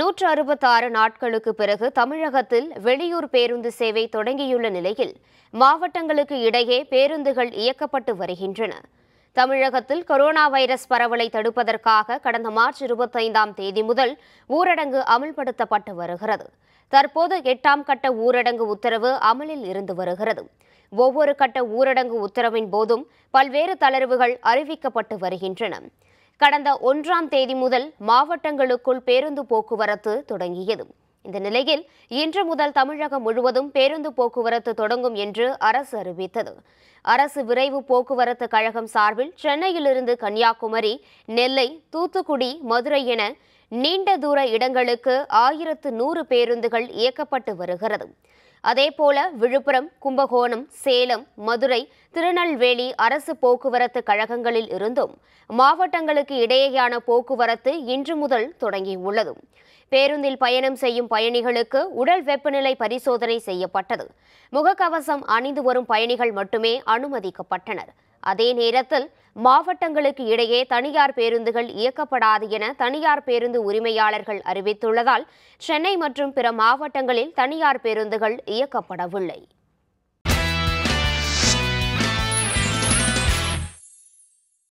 நூற்று அறுபத்தாறு நாட்களுக்கு பிறகு தமிழகத்தில் வெளியூர் பேருந்து சேவை தொடங்கியுள்ள நிலையில் மாவட்டங்களுக்கு இடையே பேருந்துகள் இயக்கப்பட்டு வருகின்றன தமிழகத்தில் கொரோனா வைரஸ் பரவலை தடுப்பதற்காக கடந்த மார்ச் இருபத்தைந்தாம் தேதி முதல் ஊரடங்கு அமல்படுத்தப்பட்டு வருகிறது தற்போது எட்டாம் கட்ட ஊரடங்கு உத்தரவு அமலில் இருந்து வருகிறது ஒவ்வொரு கட்ட ஊரடங்கு உத்தரவின் போதும் பல்வேறு தளர்வுகள் அறிவிக்கப்பட்டு வருகின்றன கடந்த ஒன்றாம் தேதி முதல் மாவட்டங்களுக்குள் பேருந்து போக்குவரத்து தொடங்கியது இந்த நிலையில் இன்று முதல் தமிழகம் முழுவதும் பேருந்து போக்குவரத்து தொடங்கும் என்று அரசு அறிவித்தது அரசு விரைவு போக்குவரத்து கழகம் சார்பில் சென்னையிலிருந்து கன்னியாகுமரி நெல்லை தூத்துக்குடி மதுரை என நீண்ட தூர இடங்களுக்கு ஆயிரத்து நூறு பேருந்துகள் இயக்கப்பட்டு வருகிறது அதேபோல விழுப்புரம் கும்பகோணம் சேலம் மதுரை திருநெல்வேலி அரசு போக்குவரத்து கழகங்களில் இருந்தும் மாவட்டங்களுக்கு இடையேயான போக்குவரத்து இன்று முதல் தொடங்கியுள்ளது பேருந்தில் பயணம் செய்யும் பயணிகளுக்கு உடல் வெப்பநிலை பரிசோதனை செய்யப்பட்டது முகக்கவசம் அணிந்து வரும் பயணிகள் மட்டுமே அனுமதிக்கப்பட்டனர் அதே நேரத்தில் மாவட்டங்களுக்கு இடையே தனியார் பேருந்துகள் இயக்கப்படாது என தனியார் பேருந்து உரிமையாளர்கள் அறிவித்துள்ளதால் சென்னை மற்றும் பிற மாவட்டங்களில் தனியார் பேருந்துகள் இயக்கப்படவில்லை